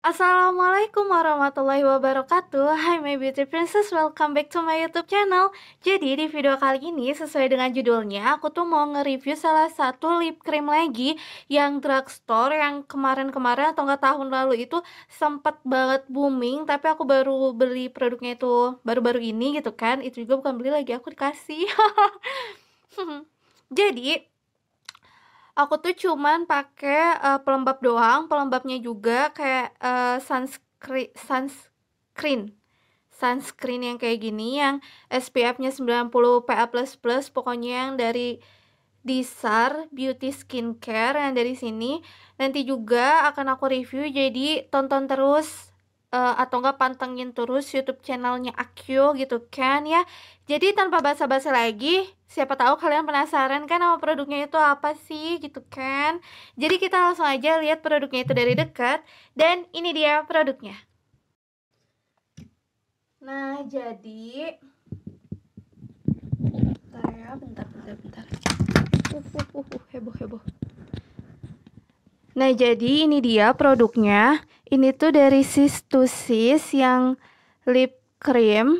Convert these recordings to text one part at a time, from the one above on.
Assalamualaikum warahmatullahi wabarakatuh Hi my beauty princess, welcome back to my youtube channel Jadi di video kali ini sesuai dengan judulnya Aku tuh mau nge-review salah satu lip cream lagi Yang drugstore yang kemarin-kemarin atau nggak tahun lalu itu Sempet banget booming Tapi aku baru beli produknya itu baru-baru ini gitu kan Itu juga bukan beli lagi, aku dikasih Jadi aku tuh cuman pakai uh, pelembab doang pelembabnya juga kayak uh, eh, sunscreen sunscreen sunscreen yang kayak gini yang SPF-nya 90 PA++ pokoknya yang dari Disar Beauty Skincare yang dari sini nanti juga akan aku review jadi tonton terus uh, atau enggak pantengin terus YouTube channelnya Akio gitu kan ya. Jadi tanpa basa-basi lagi, siapa tahu kalian penasaran kan sama produknya itu apa sih gitu kan. Jadi kita langsung aja lihat produknya itu dari dekat dan ini dia produknya. Nah, jadi bentar ya, bentar bentar bentar. Uh, uh, uh, uh heboh heboh. Nah, jadi ini dia produknya. Ini tuh dari sis to sis yang lip cream.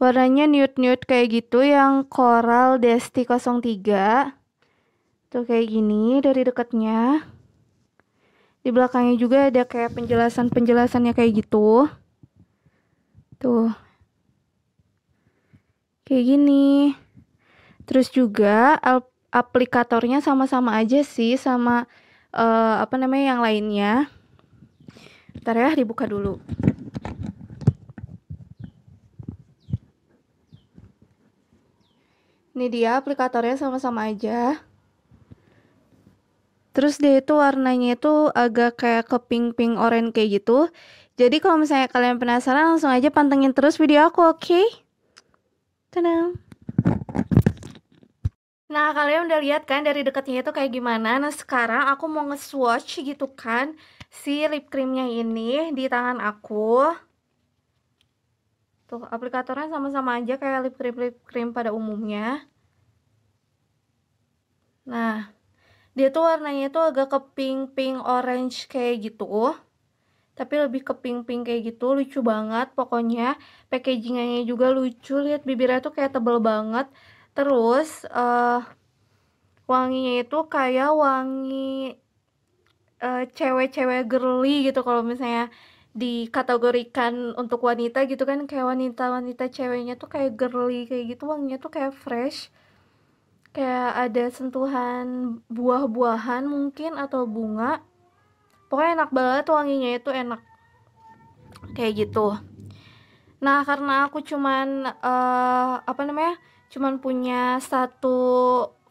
Warnanya nude-nude kayak gitu yang Coral Desti 03. Tuh kayak gini dari dekatnya. Di belakangnya juga ada kayak penjelasan-penjelasannya kayak gitu. Tuh. Kayak gini. Terus juga aplikatornya sama-sama aja sih sama uh, apa namanya yang lainnya Bentar ya, dibuka dulu. Ini dia aplikatornya sama-sama aja. Terus dia itu warnanya itu agak kayak ke pink-pink orange kayak gitu. Jadi kalau misalnya kalian penasaran langsung aja pantengin terus video aku, oke? Okay? Tenang. Nah, kalian udah lihat kan dari deketnya itu kayak gimana? Nah, sekarang aku mau nge-swatch gitu kan si lip creamnya ini di tangan aku. Tuh, aplikatornya sama-sama aja kayak lip cream-lip cream pada umumnya. Nah, dia tuh warnanya itu agak ke pink-pink orange kayak gitu. Tapi lebih ke pink-pink kayak gitu, lucu banget pokoknya. Packagingnya juga lucu, lihat bibirnya tuh kayak tebel banget terus uh, wanginya itu kayak wangi eh, cewek-cewek uh, girly gitu kalau misalnya dikategorikan untuk wanita gitu kan kayak wanita-wanita ceweknya tuh kayak girly kayak gitu wanginya tuh kayak fresh kayak ada sentuhan buah-buahan mungkin atau bunga pokoknya enak banget wanginya itu enak kayak gitu nah karena aku cuman uh, apa namanya cuman punya satu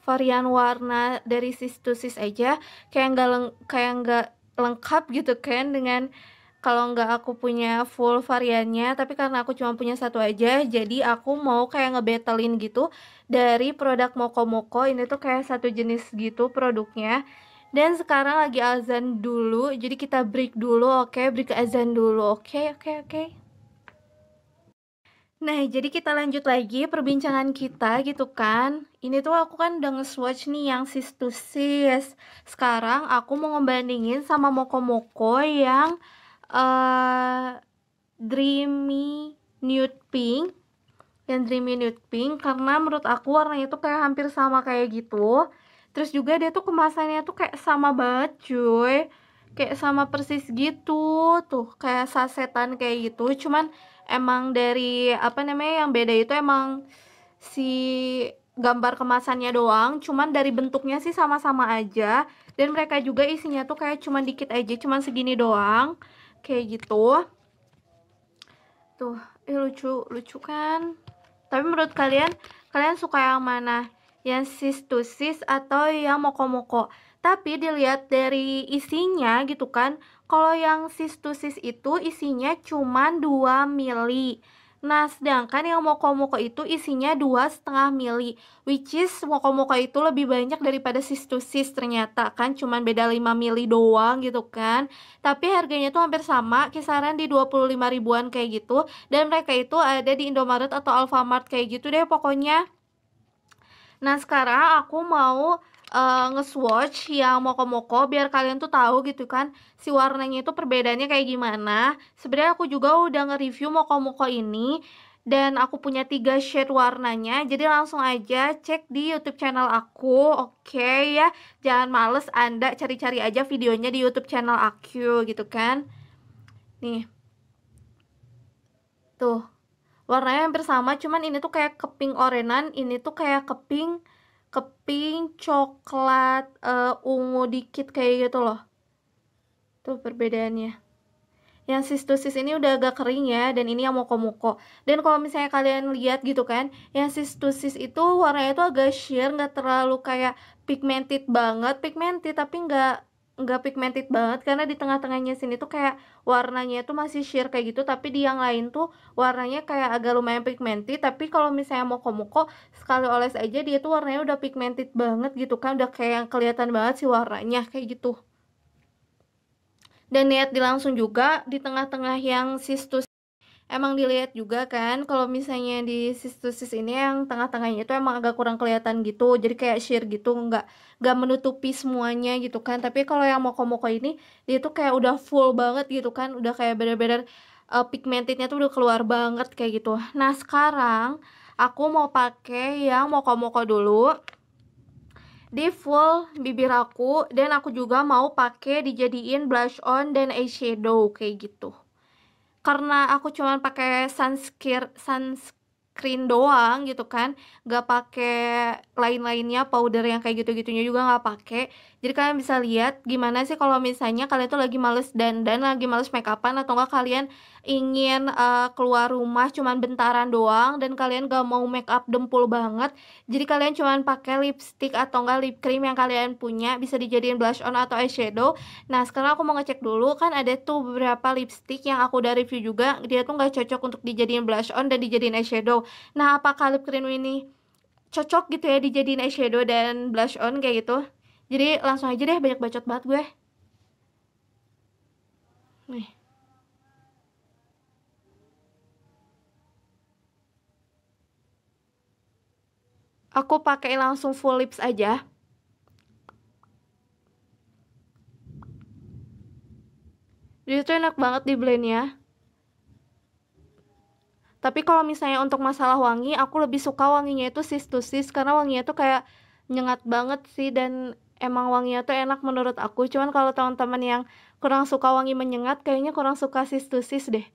varian warna dari sis to sis aja kayak nggak leng kayak nggak lengkap gitu kan dengan kalau nggak aku punya full variannya tapi karena aku cuma punya satu aja jadi aku mau kayak ngebetelin gitu dari produk Moko Moko ini tuh kayak satu jenis gitu produknya dan sekarang lagi azan dulu jadi kita break dulu oke okay? break azan dulu oke okay, oke okay, oke okay. Nah, jadi kita lanjut lagi perbincangan kita gitu kan. Ini tuh aku kan udah nge-swatch nih yang sis to sis. Sekarang aku mau ngebandingin sama moko-moko yang uh, dreamy nude pink. Yang dreamy nude pink karena menurut aku warnanya tuh kayak hampir sama kayak gitu. Terus juga dia tuh kemasannya tuh kayak sama banget cuy. Kayak sama persis gitu. Tuh kayak sasetan kayak gitu. Cuman emang dari apa namanya yang beda itu emang si gambar kemasannya doang cuman dari bentuknya sih sama-sama aja dan mereka juga isinya tuh kayak cuman dikit aja cuman segini doang kayak gitu tuh eh, lucu lucu kan tapi menurut kalian kalian suka yang mana yang sis to sis atau yang moko-moko tapi dilihat dari isinya gitu kan kalau yang sis to sis itu isinya cuma 2 mili Nah, sedangkan yang moko-moko itu isinya dua setengah mili, which is moko-moko itu lebih banyak daripada sis to sis ternyata kan cuman beda 5 mili doang gitu kan. Tapi harganya tuh hampir sama, kisaran di 25 ribuan kayak gitu dan mereka itu ada di Indomaret atau Alfamart kayak gitu deh pokoknya. Nah, sekarang aku mau uh, nge-swatch yang moko-moko biar kalian tuh tahu gitu kan si warnanya itu perbedaannya kayak gimana. Sebenarnya aku juga udah nge-review moko-moko ini dan aku punya tiga shade warnanya. Jadi langsung aja cek di YouTube channel aku. Oke okay, ya. Jangan males Anda cari-cari aja videonya di YouTube channel aku gitu kan. Nih. Tuh warnanya hampir sama cuman ini tuh kayak keping orenan ini tuh kayak keping keping coklat, uh, ungu dikit kayak gitu loh. Tuh perbedaannya. Yang sistusis ini udah agak kering ya dan ini yang moko-moko. Dan kalau misalnya kalian lihat gitu kan, yang sistusis itu warnanya itu agak sheer, nggak terlalu kayak pigmented banget, pigmented tapi nggak nggak pigmented banget karena di tengah-tengahnya sini tuh kayak warnanya tuh masih sheer kayak gitu tapi di yang lain tuh warnanya kayak agak lumayan pigmented tapi kalau misalnya moko-moko sekali oles aja dia tuh warnanya udah pigmented banget gitu kan udah kayak yang kelihatan banget sih warnanya kayak gitu dan niat di langsung juga di tengah-tengah yang sistus emang dilihat juga kan kalau misalnya di sistusis ini yang tengah-tengahnya itu emang agak kurang kelihatan gitu jadi kayak sheer gitu nggak nggak menutupi semuanya gitu kan tapi kalau yang moko-moko ini dia tuh kayak udah full banget gitu kan udah kayak bener-bener uh, pigmentednya tuh udah keluar banget kayak gitu nah sekarang aku mau pakai yang moko-moko dulu di full bibir aku dan aku juga mau pakai dijadiin blush on dan eyeshadow kayak gitu karena aku cuman pakai sunscreen sunscreen cream doang gitu kan gak pakai lain-lainnya powder yang kayak gitu-gitunya juga gak pakai jadi kalian bisa lihat gimana sih kalau misalnya kalian tuh lagi males dandan lagi males make upan atau enggak kalian ingin uh, keluar rumah cuman bentaran doang dan kalian gak mau make up dempul banget jadi kalian cuman pakai lipstick atau enggak lip cream yang kalian punya bisa dijadiin blush on atau eyeshadow nah sekarang aku mau ngecek dulu kan ada tuh beberapa lipstick yang aku udah review juga dia tuh gak cocok untuk dijadiin blush on dan dijadiin eyeshadow Nah, apakah lip cream ini cocok gitu ya dijadiin eyeshadow dan blush on kayak gitu? Jadi langsung aja deh banyak bacot banget gue. Nih. Aku pakai langsung full lips aja. Jadi itu enak banget di blend ya tapi kalau misalnya untuk masalah wangi, aku lebih suka wanginya itu sis to sis karena wanginya tuh kayak nyengat banget sih dan emang wanginya tuh enak menurut aku. Cuman kalau teman-teman yang kurang suka wangi menyengat, kayaknya kurang suka sis to sis deh.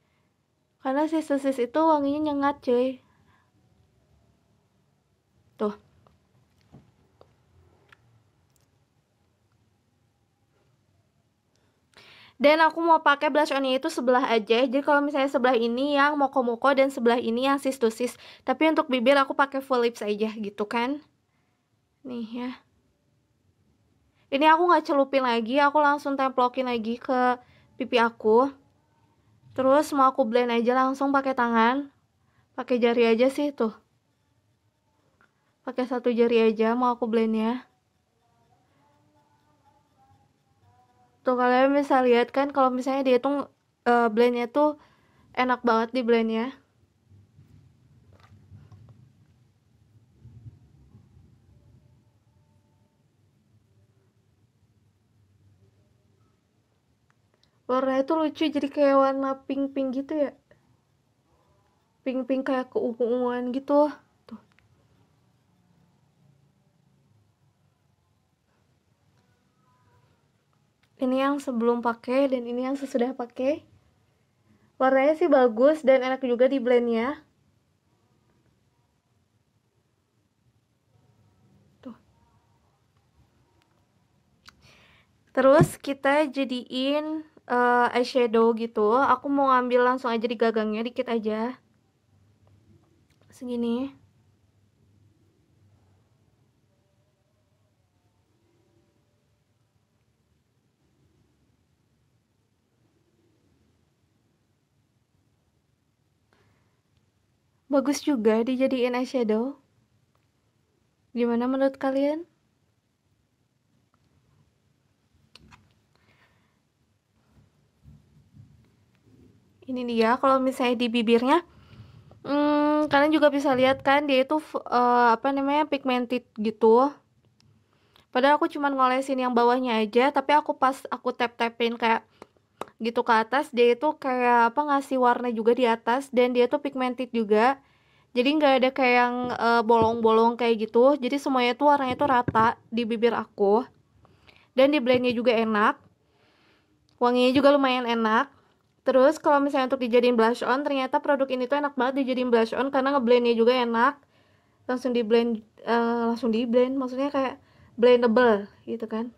Karena sis to sis itu wanginya nyengat, cuy. Tuh. Dan aku mau pakai blush onnya itu sebelah aja. Jadi kalau misalnya sebelah ini yang moko-moko dan sebelah ini yang sis to sis. Tapi untuk bibir aku pakai full lips aja gitu kan. Nih ya. Ini aku nggak celupin lagi, aku langsung templokin lagi ke pipi aku. Terus mau aku blend aja langsung pakai tangan. Pakai jari aja sih tuh. Pakai satu jari aja mau aku blend ya. tuh gitu. kalian bisa lihat kan kalau misalnya dia tuh uh, blendnya tuh enak banget di blendnya warna itu lucu jadi kayak warna pink-pink gitu ya pink-pink kayak keunguan gitu ini yang sebelum pakai dan ini yang sesudah pakai warnanya sih bagus dan enak juga di blendnya tuh terus kita jadiin uh, eyeshadow gitu aku mau ambil langsung aja di gagangnya dikit aja segini bagus juga dijadiin eyeshadow. Gimana menurut kalian? Ini dia kalau misalnya di bibirnya. Hmm, kalian juga bisa lihat kan dia itu uh, apa namanya pigmented gitu. Padahal aku cuma ngolesin yang bawahnya aja, tapi aku pas aku tap-tapin kayak gitu ke atas dia itu kayak apa ngasih warna juga di atas dan dia tuh pigmented juga jadi nggak ada kayak yang bolong eh, bolong-bolong kayak gitu jadi semuanya tuh warnanya tuh rata di bibir aku dan di blendnya juga enak wanginya juga lumayan enak terus kalau misalnya untuk dijadiin blush on ternyata produk ini tuh enak banget dijadiin blush on karena ngeblendnya juga enak langsung di blend uh, eh, langsung di blend maksudnya kayak blendable gitu kan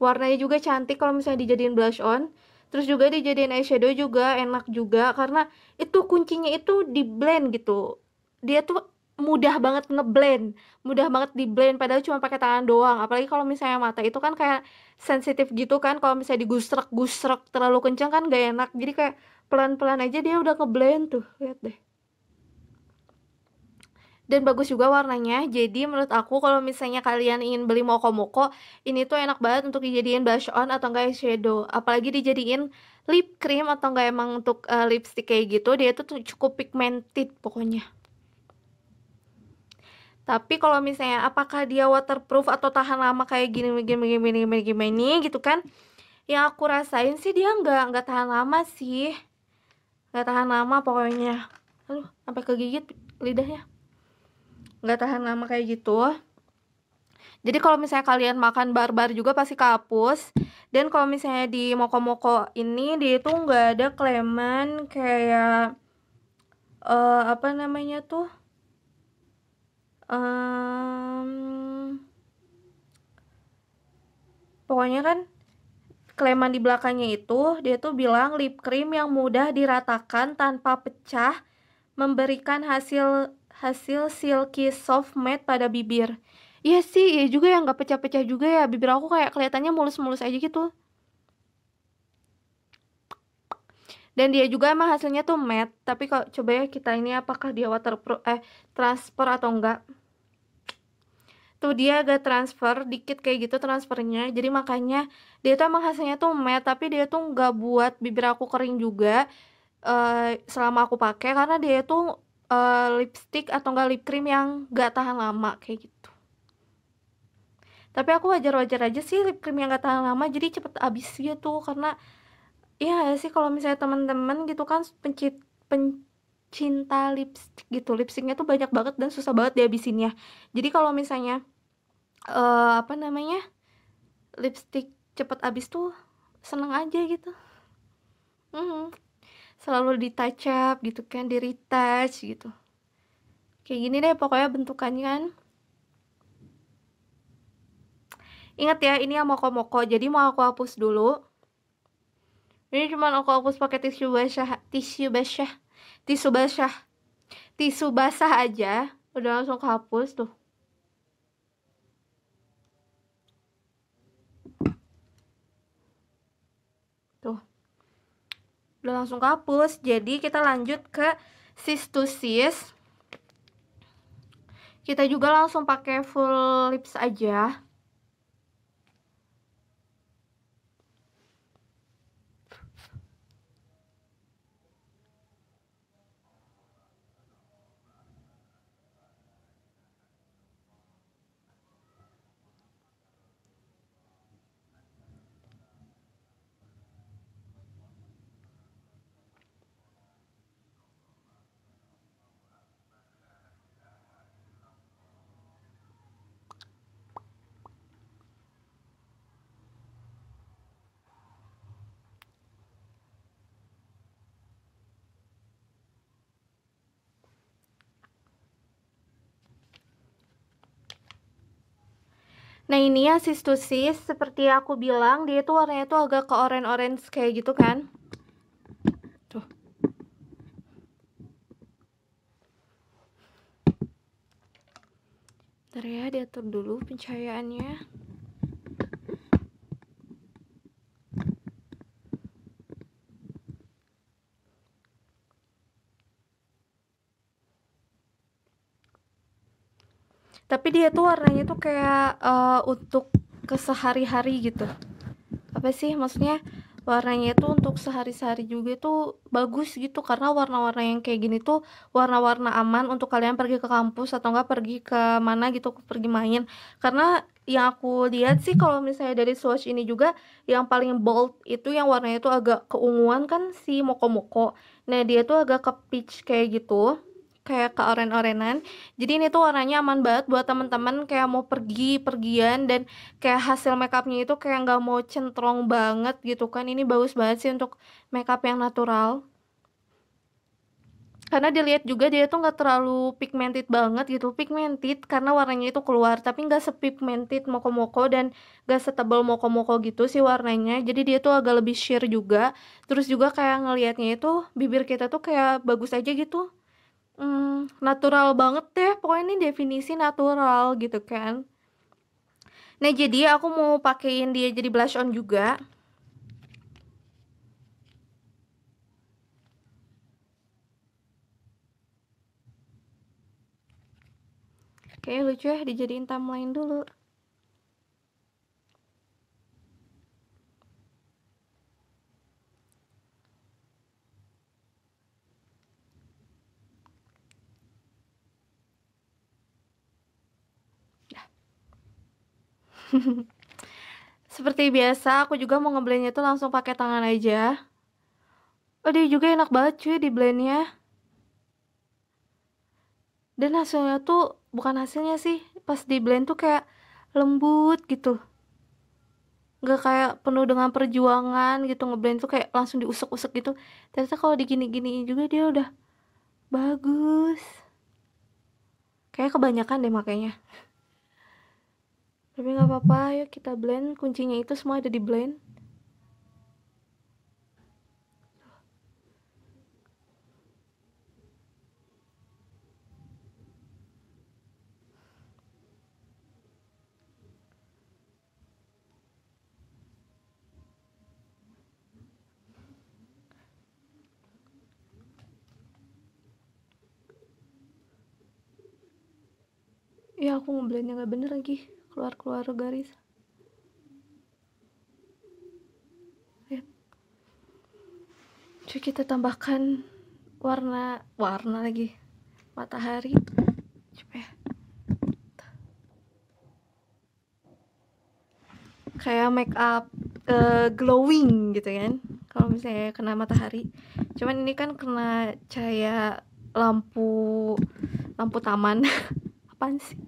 warnanya juga cantik kalau misalnya dijadiin blush on terus juga dijadiin eyeshadow juga enak juga karena itu kuncinya itu di blend gitu dia tuh mudah banget ngeblend mudah banget di blend padahal cuma pakai tangan doang apalagi kalau misalnya mata itu kan kayak sensitif gitu kan kalau misalnya digusrek gusrek terlalu kencang kan gak enak jadi kayak pelan pelan aja dia udah ngeblend tuh lihat deh dan bagus juga warnanya jadi menurut aku kalau misalnya kalian ingin beli moko-moko ini tuh enak banget untuk dijadiin blush on atau enggak eyeshadow apalagi dijadiin lip cream atau enggak emang untuk uh, lipstick kayak gitu dia tuh cukup pigmented pokoknya tapi kalau misalnya apakah dia waterproof atau tahan lama kayak gini gini gini gini gini gitu kan yang aku rasain sih dia nggak nggak tahan lama sih nggak tahan lama pokoknya aduh sampai kegigit lidahnya nggak tahan lama kayak gitu jadi kalau misalnya kalian makan barbar juga pasti kapus dan kalau misalnya di moko-moko ini dia itu nggak ada klemen kayak uh, apa namanya tuh um, pokoknya kan kleman di belakangnya itu dia tuh bilang lip cream yang mudah diratakan tanpa pecah memberikan hasil hasil silky soft matte pada bibir. Iya sih, iya ya juga yang nggak pecah-pecah juga ya. Bibir aku kayak kelihatannya mulus-mulus aja gitu. dan dia juga emang hasilnya tuh matte tapi kalau coba ya kita ini apakah dia waterproof eh transfer atau enggak tuh dia agak transfer dikit kayak gitu transfernya jadi makanya dia tuh emang hasilnya tuh matte tapi dia tuh nggak buat bibir aku kering juga uh, selama aku pakai karena dia tuh uh, lipstick atau enggak lip cream yang gak tahan lama kayak gitu tapi aku wajar-wajar aja sih lip cream yang gak tahan lama jadi cepet habis gitu karena ya sih kalau misalnya teman-teman gitu kan pencit pencinta lipstick gitu lipstiknya tuh banyak banget dan susah banget dihabisinnya jadi kalau misalnya uh, apa namanya lipstick cepet habis tuh seneng aja gitu mm -hmm selalu di up gitu kan di retouch gitu kayak gini deh pokoknya bentukannya kan ingat ya ini yang moko-moko jadi mau aku hapus dulu ini cuma aku hapus pakai tisu basah tisu basah tisu basah tisu basah aja udah langsung kehapus tuh udah langsung kapus jadi kita lanjut ke sis kita juga langsung pakai full lips aja Nah ini ya sis to sis, seperti aku bilang dia itu warnanya tuh agak ke orange-orange kayak gitu kan. Tuh. Bentar ya diatur dulu pencahayaannya. tapi dia tuh warnanya tuh kayak uh, untuk kesehari-hari gitu apa sih maksudnya warnanya itu untuk sehari-hari juga itu bagus gitu karena warna-warna yang kayak gini tuh warna-warna aman untuk kalian pergi ke kampus atau enggak pergi ke mana gitu pergi main karena yang aku lihat sih kalau misalnya dari swatch ini juga yang paling bold itu yang warnanya itu agak keunguan kan si moko-moko nah dia tuh agak ke peach kayak gitu kayak ke oren-orenan jadi ini tuh warnanya aman banget buat temen-temen kayak mau pergi pergian dan kayak hasil makeupnya itu kayak nggak mau centrong banget gitu kan ini bagus banget sih untuk makeup yang natural karena dilihat juga dia tuh nggak terlalu pigmented banget gitu pigmented karena warnanya itu keluar tapi nggak sepigmented moko-moko dan nggak setebal moko-moko gitu sih warnanya jadi dia tuh agak lebih sheer juga terus juga kayak ngelihatnya itu bibir kita tuh kayak bagus aja gitu hmm, natural banget deh pokoknya ini definisi natural gitu kan nah jadi aku mau pakein dia jadi blush on juga Oke lucu ya dijadiin timeline dulu Seperti biasa, aku juga mau ngeblendnya tuh langsung pakai tangan aja. Oh, dia juga enak banget cuy di blendnya. Dan hasilnya tuh, bukan hasilnya sih, pas di blend tuh kayak lembut gitu. Gak kayak penuh dengan perjuangan gitu, ngeblend tuh kayak langsung diusuk-usuk gitu. Ternyata kalau di gini-gini juga dia udah bagus. Kayak kebanyakan deh makanya tapi nggak apa-apa yuk kita blend kuncinya itu semua ada di blend ya aku ngeblendnya nggak bener lagi keluar-keluar garis lihat ya. cuy kita tambahkan warna warna lagi matahari coba ya. kayak make up uh, glowing gitu kan kalau misalnya kena matahari cuman ini kan kena cahaya lampu lampu taman apaan sih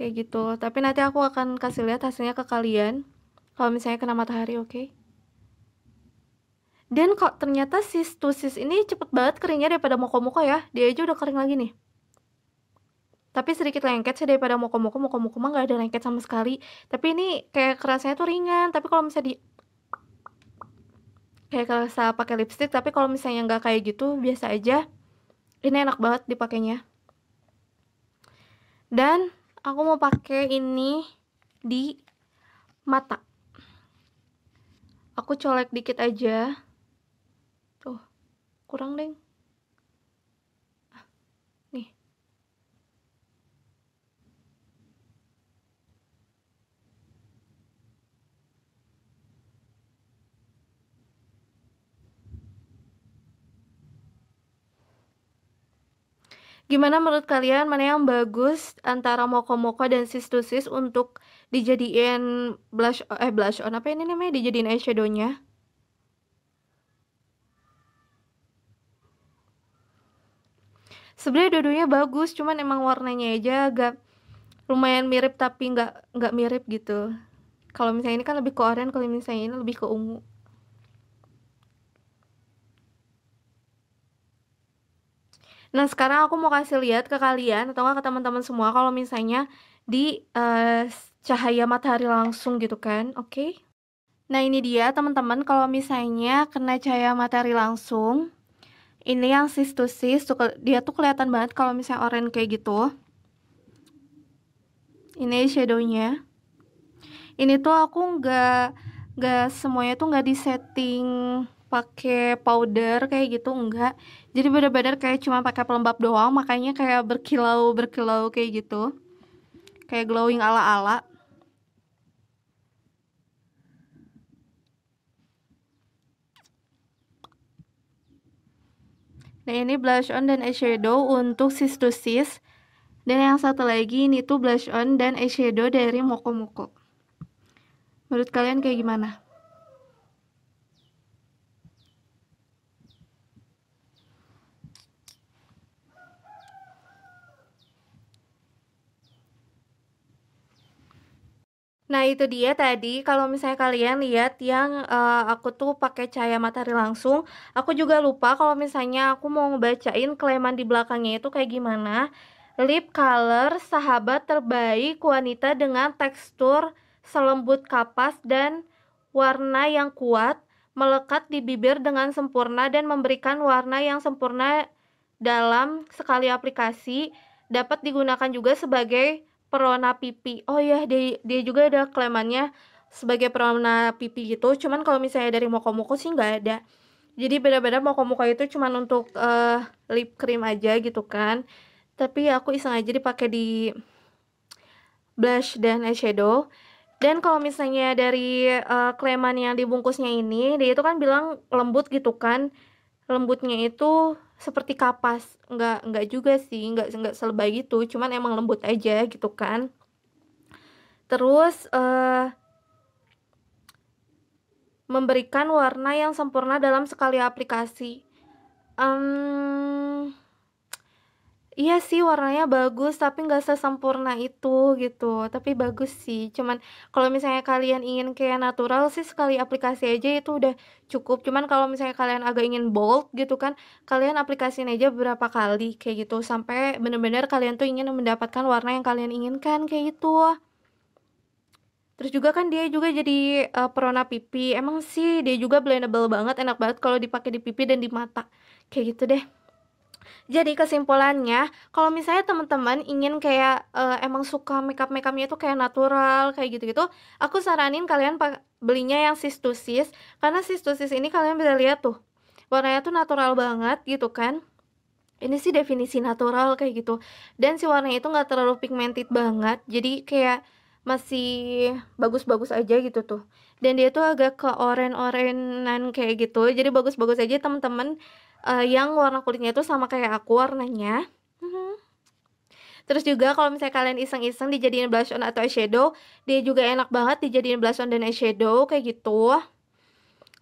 kayak gitu tapi nanti aku akan kasih lihat hasilnya ke kalian kalau misalnya kena matahari oke okay? dan kok ternyata sis sis ini cepet banget keringnya daripada moko-moko ya dia aja udah kering lagi nih tapi sedikit lengket sih daripada moko-moko moko-moko mah nggak ada lengket sama sekali tapi ini kayak kerasnya tuh ringan tapi kalau misalnya di kayak kerasa pakai lipstick tapi kalau misalnya nggak kayak gitu biasa aja ini enak banget dipakainya dan aku mau pakai ini di mata aku colek dikit aja tuh kurang deh Gimana menurut kalian mana yang bagus antara moko-moko dan sis to sis untuk dijadiin blush eh blush on apa ini namanya dijadiin eyeshadownya? Sebenarnya dua-duanya bagus, cuman emang warnanya aja agak lumayan mirip tapi nggak nggak mirip gitu. Kalau misalnya ini kan lebih ke oranye, kalau misalnya ini lebih ke ungu. Nah, sekarang aku mau kasih lihat ke kalian atau ke teman-teman semua kalau misalnya di uh, cahaya matahari langsung gitu kan, oke? Okay? Nah, ini dia teman-teman kalau misalnya kena cahaya matahari langsung. Ini yang sis to sis, tuh, dia tuh kelihatan banget kalau misalnya orange kayak gitu. Ini shadownya. Ini tuh aku nggak nggak semuanya tuh nggak di setting pakai powder kayak gitu enggak jadi bener-bener kayak cuma pakai pelembab doang makanya kayak berkilau berkilau kayak gitu kayak glowing ala-ala nah ini blush on dan eyeshadow untuk sis to sis dan yang satu lagi ini tuh blush on dan eyeshadow dari Moko Moko menurut kalian kayak gimana? Nah, itu dia tadi kalau misalnya kalian lihat yang, uh, aku tuh pakai cahaya matahari langsung, aku juga lupa kalau misalnya aku mau ngebacain kleman di belakangnya itu kayak gimana. Lip Color Sahabat Terbaik Wanita dengan tekstur selembut kapas dan warna yang kuat, melekat di bibir dengan sempurna dan memberikan warna yang sempurna dalam sekali aplikasi, dapat digunakan juga sebagai Perona Pipi. Oh ya dia, dia juga ada klemannya sebagai Perona Pipi gitu. Cuman kalau misalnya dari Moko Moko sih nggak ada. Jadi beda-beda Moko Moko itu cuman untuk uh, lip cream aja gitu kan. Tapi aku iseng aja dipakai di blush dan eyeshadow. Dan kalau misalnya dari uh, kleman yang dibungkusnya ini, dia itu kan bilang lembut gitu kan. Lembutnya itu seperti kapas nggak nggak juga sih nggak nggak selebay gitu cuman emang lembut aja gitu kan terus uh, memberikan warna yang sempurna dalam sekali aplikasi um, Iya sih warnanya bagus, tapi nggak sesempurna itu gitu, tapi bagus sih. Cuman kalau misalnya kalian ingin kayak natural sih sekali aplikasi aja itu udah cukup. Cuman kalau misalnya kalian agak ingin bold gitu kan, kalian aplikasiin aja berapa kali kayak gitu sampai bener-bener kalian tuh ingin mendapatkan warna yang kalian inginkan kayak gitu. Terus juga kan dia juga jadi uh, eh, perona pipi. Emang sih dia juga blendable banget, enak banget kalau dipakai di pipi dan di mata. Kayak gitu deh. Jadi kesimpulannya, kalau misalnya teman-teman ingin kayak uh, emang suka makeup makeupnya itu kayak natural kayak gitu-gitu, aku saranin kalian belinya yang sis to sis karena sis to sis ini kalian bisa lihat tuh warnanya tuh natural banget gitu kan ini sih definisi natural kayak gitu dan si warnanya itu nggak terlalu pigmented banget jadi kayak masih bagus-bagus aja gitu tuh dan dia tuh agak ke oren-orenan kayak gitu jadi bagus-bagus aja teman-teman uh, yang warna kulitnya itu sama kayak aku warnanya mhm. Terus juga kalau misalnya kalian iseng-iseng dijadiin blush on atau eyeshadow, dia juga enak banget dijadiin blush on dan eyeshadow kayak gitu.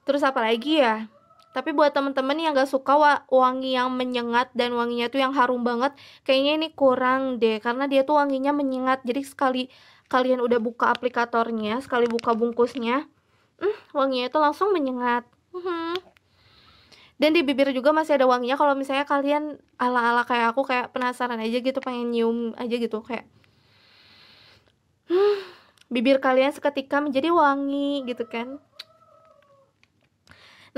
Terus apa lagi ya? Tapi buat temen-temen yang gak suka wangi yang menyengat dan wanginya tuh yang harum banget, kayaknya ini kurang deh karena dia tuh wanginya menyengat. Jadi sekali kalian udah buka aplikatornya, sekali buka bungkusnya, hmm, wanginya itu langsung menyengat. Hmm dan di bibir juga masih ada wanginya kalau misalnya kalian ala-ala kayak aku kayak penasaran aja gitu pengen nyium aja gitu kayak hmm, bibir kalian seketika menjadi wangi gitu kan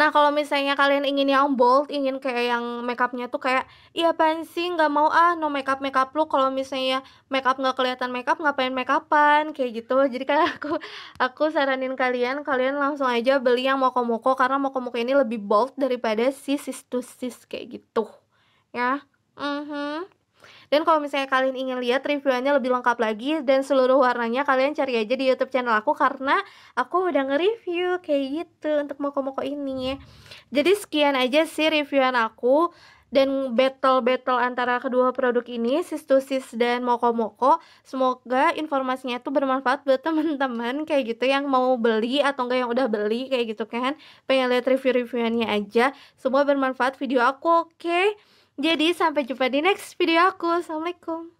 Nah kalau misalnya kalian ingin yang bold, ingin kayak yang makeupnya tuh kayak, iya apaan sih nggak mau ah no makeup makeup lu kalau misalnya makeup nggak kelihatan makeup ngapain makeupan kayak gitu. Jadi kan aku aku saranin kalian kalian langsung aja beli yang moko-moko karena moko-moko ini lebih bold daripada si sis to sis kayak gitu ya. mm -hmm. Dan kalau misalnya kalian ingin lihat reviewannya lebih lengkap lagi dan seluruh warnanya kalian cari aja di YouTube channel aku karena aku udah nge-review kayak gitu untuk moko-moko ini. Jadi sekian aja sih reviewan aku dan battle-battle antara kedua produk ini sis dan moko moko semoga informasinya itu bermanfaat buat teman-teman kayak gitu yang mau beli atau enggak yang udah beli kayak gitu kan pengen lihat review-reviewannya aja semua bermanfaat video aku oke okay? Jadi sampai jumpa di next video aku. Assalamualaikum.